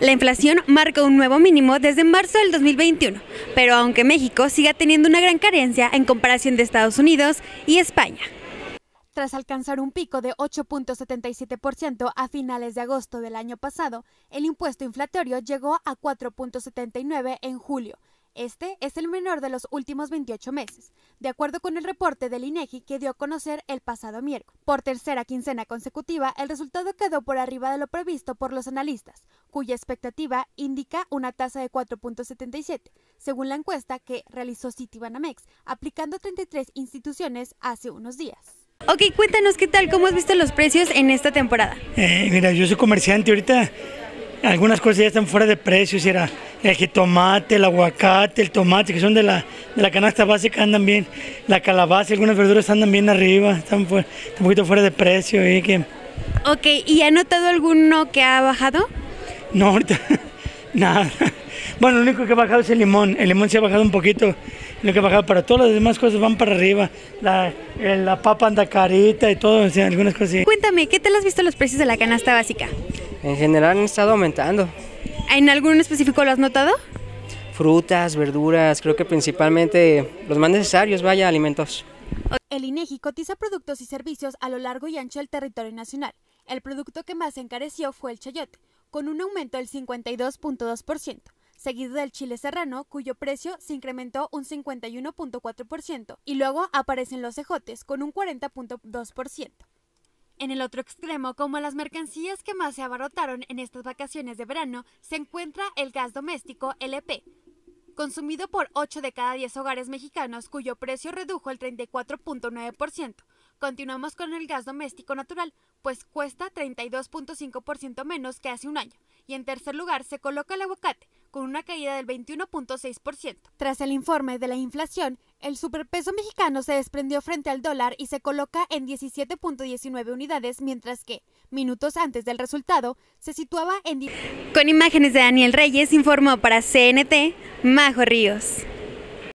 La inflación marca un nuevo mínimo desde marzo del 2021, pero aunque México siga teniendo una gran carencia en comparación de Estados Unidos y España. Tras alcanzar un pico de 8.77% a finales de agosto del año pasado, el impuesto inflatorio llegó a 4.79 en julio, este es el menor de los últimos 28 meses, de acuerdo con el reporte del INEGI que dio a conocer el pasado miércoles. Por tercera quincena consecutiva, el resultado quedó por arriba de lo previsto por los analistas, cuya expectativa indica una tasa de 4.77, según la encuesta que realizó Citibanamex, aplicando 33 instituciones hace unos días. Ok, cuéntanos qué tal, cómo has visto los precios en esta temporada. Eh, mira, yo soy comerciante ahorita algunas cosas ya están fuera de precio, si era el jitomate, el aguacate, el tomate, que son de la, de la canasta básica, andan bien, la calabaza, algunas verduras andan bien arriba, están, un poquito fuera de precio. que... Ok, ¿y ha notado alguno que ha bajado? No, ahorita nada. Bueno, lo único que ha bajado es el limón, el limón se ha bajado un poquito, lo que ha bajado, para todas las demás cosas van para arriba, la, eh, papa anda carita y todo, o algunas cosas. Cuéntame, ¿qué te has visto los precios de la canasta básica? En general han estado aumentando. ¿En algún específico lo has notado? Frutas, verduras, creo que principalmente los más necesarios, vaya, alimentos. El INEGI e cotiza productos y servicios a lo largo y ancho del territorio nacional. El producto que más se encareció fue el chayote, con un aumento del 52.2%, seguido del chile serrano, cuyo precio se incrementó un 51.4%, y luego aparecen los cejotes, con un 40.2%. En el otro extremo, como las mercancías que más se abarrotaron en estas vacaciones de verano, se encuentra el gas doméstico LP, consumido por 8 de cada 10 hogares mexicanos, cuyo precio redujo el 34.9%. Continuamos con el gas doméstico natural, pues cuesta 32.5% menos que hace un año. Y en tercer lugar se coloca el aguacate, con una caída del 21.6%. Tras el informe de la inflación, el superpeso mexicano se desprendió frente al dólar y se coloca en 17.19 unidades, mientras que, minutos antes del resultado, se situaba en... Con imágenes de Daniel Reyes, informó para CNT, Majo Ríos.